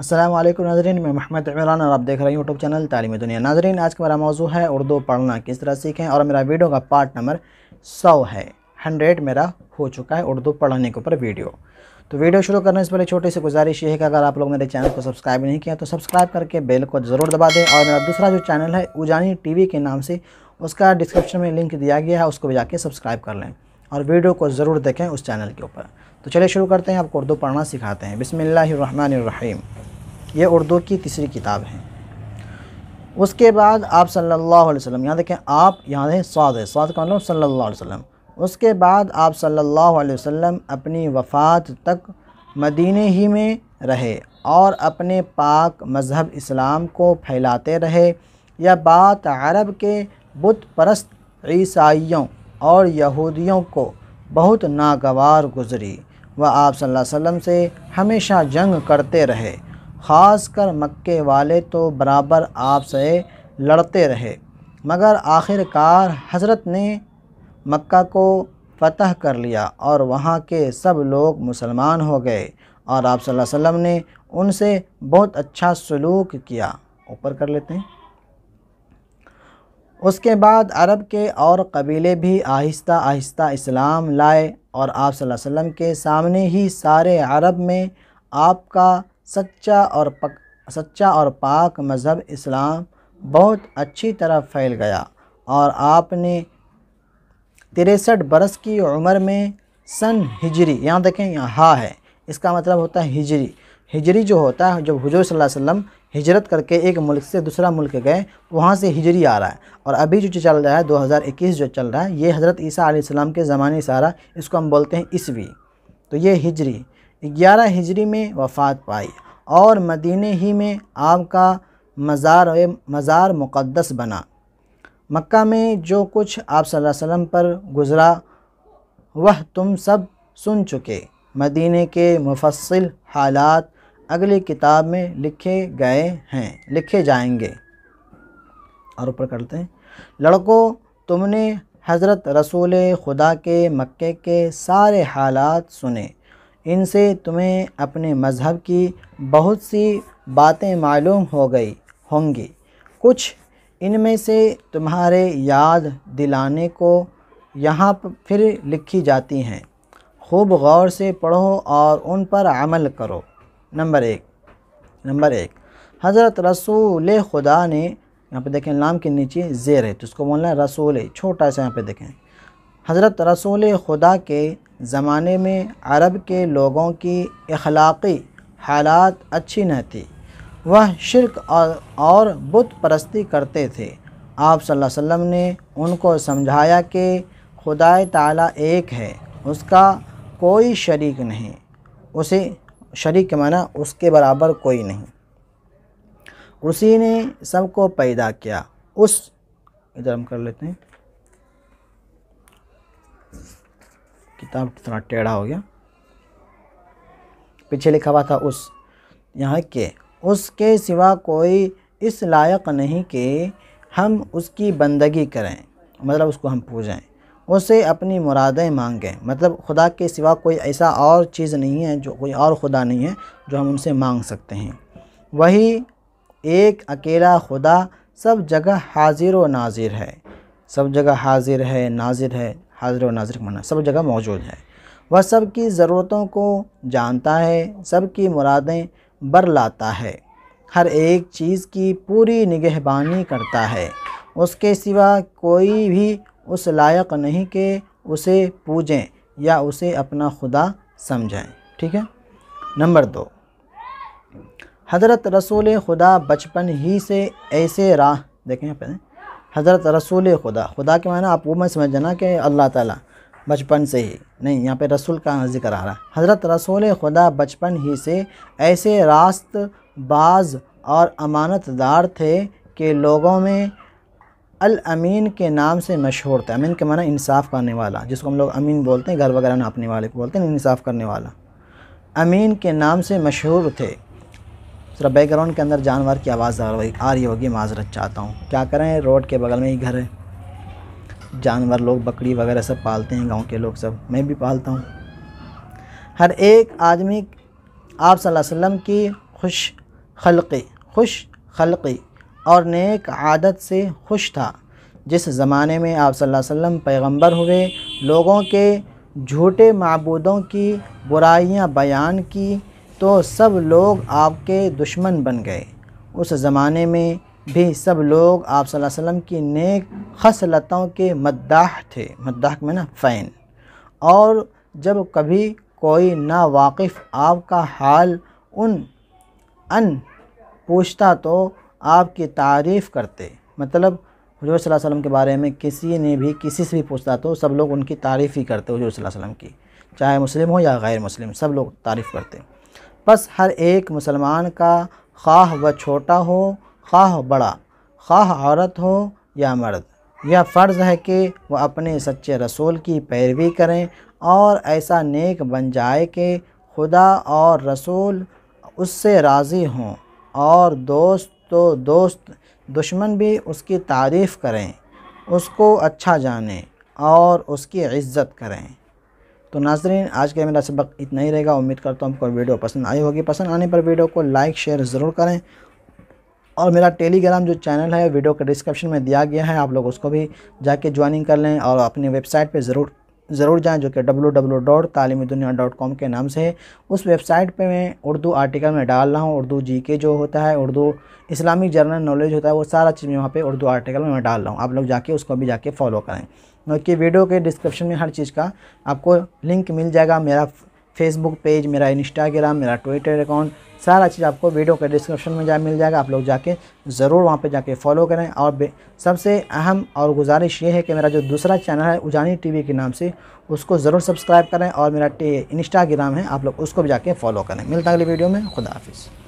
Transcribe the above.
असलम नाजरीन मैं महमद इमरान और आप देख रहे हैं यूट्यूब चैनल तालीम दुनिया नाजरीन आज का मेरा मौजू है उर्दू पढ़ना किस तरह सीखें और मेरा वीडियो का पार्ट नंबर सौ है हंड्रेड मेरा हो चुका है उर्दू पढ़ने के ऊपर वीडियो तो वीडियो शुरू करने से पहले छोटी सी गुजारिश ये है कि अगर आप लोग मेरे चैनल को सब्सक्राइब नहीं किया तो सब्सक्राइब करके बेल को ज़रूर दबा दें और मेरा दूसरा जो चैनल है उजानी टी के नाम से उसका डिस्क्रिप्शन में लिंक दिया गया है उसको भी जाके सब्सक्राइब कर लें और वीडियो को ज़रूर देखें उस चैनल के ऊपर तो चलिए शुरू करते हैं आपको उर्दू पढ़ना सिखाते हैं बिसमीम ये उर्दू की तीसरी किताब है उसके बाद आप सल्लल्लाहु अलैहि वसल्लम यहाँ देखें आप यहाँ देखें स्वाद है स्वाद का मतलब सल्लल्लाहु अलैहि वसल्लम उसके बाद आप सल्लल्लाहु अलैहि वसल्लम अपनी वफ़ात तक मदीने ही में रहे और अपने पाक मज़हब इस्लाम को फैलाते रहे यह बात अरब के बुत परस्त ईसाइयों और यहूदियों को बहुत नागवार गुजरी वह आप सल्लल्लाहु अलैहि वसल्लम से हमेशा जंग करते रहे ख़ास कर मक्के वाले तो बराबर आपसे लड़ते रहे मगर आखिरकार हज़रत ने मक्का को फ़तह कर लिया और वहाँ के सब लोग मुसलमान हो गए और आप सल्लल्लाहु अलैहि वसल्लम ने उनसे बहुत अच्छा सलूक किया ऊपर कर लेते हैं उसके बाद अरब के और कबीले भी आहिस्ता आहिस्ता इस्लाम लाए और आप सल्लल्लाहु अलैहि वसल्लम के सामने ही सारे अरब में आपका सच्चा और पक सच्चा और पाक मज़हब इस्लाम बहुत अच्छी तरह फैल गया और आपने तिरसठ बरस की उम्र में सन हिजरी यहाँ देखें यहाँ हा है इसका मतलब होता है हिजरी हिजरी जो होता है जब हजूर सल्लल्लाहु अलैहि वसल्लम हिजरत करके एक मुल्क से दूसरा मुल्क गए वहाँ से हिजरी आ रहा है और अभी जो चल रहा है 2021 जो चल रहा है ये हज़रत ईसा आसमाम के ज़माने से आ रहा है इसको हम बोलते हैं ईसवी तो ये हिजरी ग्यारह हिजरी में वफ़ात पाई और मदीने ही में आपका मज़ार मज़ार मुक़दस बना मक्का में जो कुछ आप सल्लल्लाहु अलैहि वसल्लम पर गुज़रा वह तुम सब सुन चुके मदीने के मुफसल हालात अगली किताब में लिखे गए हैं लिखे जाएंगे और ऊपर करते हैं लड़कों तुमने हज़रत रसूल खुदा के मक्के के सारे हालात सुने इनसे तुम्हें अपने मज़हब की बहुत सी बातें मालूम हो गई होंगी कुछ इनमें से तुम्हारे याद दिलाने को यहाँ फिर लिखी जाती हैं खूब गौर से पढ़ो और उन पर अमल करो नंबर एक नंबर एक हज़रत रसूल खुदा ने यहाँ पे देखें नाम के नीचे ज़ेर है तो उसको बोलना है रसूल छोटा सा यहाँ पे देखें हज़रत रसूल खुदा के ज़माने में अरब के लोगों की अखलाक़ी हालात अच्छी न थी वह शिरक और, और बुत परस्ती करते थे आप सल्लल्लाहु अलैहि वसल्लम ने उनको समझाया कि खुदा ताला एक है उसका कोई शरीक नहीं उसे शरीक माना उसके बराबर कोई नहीं उसी ने सबको पैदा किया उस इधर हम कर लेते हैं कितना कितना टेढ़ा हो गया पीछे लिखा हुआ था उस यहाँ के उसके सिवा कोई इस लायक नहीं कि हम उसकी बंदगी करें मतलब उसको हम पूजें उसे अपनी मुरादें मांगें मतलब खुदा के सिवा कोई ऐसा और चीज़ नहीं है जो कोई और खुदा नहीं है जो हम उनसे मांग सकते हैं वही एक अकेला खुदा सब जगह हाजिर व नाजिर है सब जगह हाजिर है नाजिर है हाजिर और नाजर मना सब जगह मौजूद है वह सब की ज़रूरतों को जानता है सब की मुरादें बर लाता है हर एक चीज़ की पूरी निगहबानी करता है उसके सिवा कोई भी उस लायक नहीं के उसे पूजें या उसे अपना खुदा समझें ठीक है नंबर दो हज़रत रसूल खुदा बचपन ही से ऐसे राह देखें हज़रत रसूल खुदा खुदा के माना आप वो मैं समझ जाना कि अल्लाह ताला बचपन से ही नहीं यहाँ पे रसूल का जिक्र आ रहा है हज़रत रसूल खुदा बचपन ही से ऐसे रास्त बाज और अमानतदार थे कि लोगों में अल अमीन के नाम से मशहूर थे अमीन के माना इंसाफ़ करने वाला जिसको हम लोग अमीन बोलते हैं घर वगैरह नापने वाले को बोलते हैं इंसाफ़ करने वाला अमीन के नाम से मशहूर थे थोड़ा बैकग्राउंड के अंदर जानवर की आवाज़ आ रही आ रही होगी माजरत चाहता हूँ क्या करें रोड के बगल में ही घर है जानवर लोग बकरी वगैरह सब पालते हैं गांव के लोग सब मैं भी पालता हूँ हर एक आदमी आप वसल्लम की खुश खलक़ी खुश खलक़ी और नेक आदत से खुश था जिस ज़माने में आप वसल्लम पैगंबर हुए लोगों के झूठे मबूदों की बुराइयां बयान की तो सब लोग आपके दुश्मन बन गए उस ज़माने में भी सब लोग आप वसल्लम की नेक खसलतों के मद्दाह थे मद्दाह में ना फ़ैन और जब कभी कोई वाकिफ आपका हाल उन अन पूछता तो आपकी तारीफ़ करते मतलब हजूर वसल्लम के बारे में किसी ने भी किसी से भी पूछता तो सब लोग उनकी तारीफ़ ही करते हजूर वसल्लम की चाहे मुस्लिम हो या गैर मुस्लिम सब लोग तारीफ़ करते बस हर एक मुसलमान का ख्वाह व छोटा हो ख्वाह बड़ा ख्वाह औरत हो या मर्द यह फ़र्ज़ है कि वह अपने सच्चे रसूल की पैरवी करें और ऐसा नेक बन जाए कि खुदा और रसूल उससे राज़ी हों और दोस्त तो दोस्त दुश्मन भी उसकी तारीफ़ करें उसको अच्छा जानें और उसकी इज़्ज़त करें तो नाजरीन आज का मेरा सबक इतना ही रहेगा उम्मीद करता हूँ आपको वीडियो पसंद आई होगी पसंद आने पर वीडियो को लाइक शेयर ज़रूर करें और मेरा टेलीग्राम जो चैनल है वीडियो के डिस्क्रिप्शन में दिया गया है आप लोग उसको भी जाके ज्वाइनिंग कर लें और अपनी वेबसाइट पे ज़रूर ज़रूर जाएं जो कि डब्लू डब्लू डॉट तालीमी दुनिया डॉट कॉम के नाम से है उस वेबसाइट पे मैं उर्दू आर्टिकल में डाल रहा हूँ उर्दू जीके जो होता है उर्दू इस्लामिक जर्नल नॉलेज होता है वो सारा चीज़ मैं वहाँ पर उर्दू आर्टिकल में डाल रहा हूँ आप लोग जाके उसको भी जाके फॉलो करें मतलब कि वीडियो के डिस्क्रिप्शन में हर चीज़ का आपको लिंक मिल जाएगा मेरा फेसबुक पेज मेरा इंस्टाग्राम मेरा ट्विटर अकाउंट सारा चीज़ आपको वीडियो के डिस्क्रिप्शन में जा मिल जाएगा आप लोग जाके ज़रूर वहाँ पे जाके फॉलो करें और सबसे अहम और गुजारिश ये है कि मेरा जो दूसरा चैनल है उजानी टीवी के नाम से उसको ज़रूर सब्सक्राइब करें और मेरा इंस्टाग्राम है आप लोग उसको भी जाके फॉलो करें मिलता अगली वीडियो में खुदा हाफिज़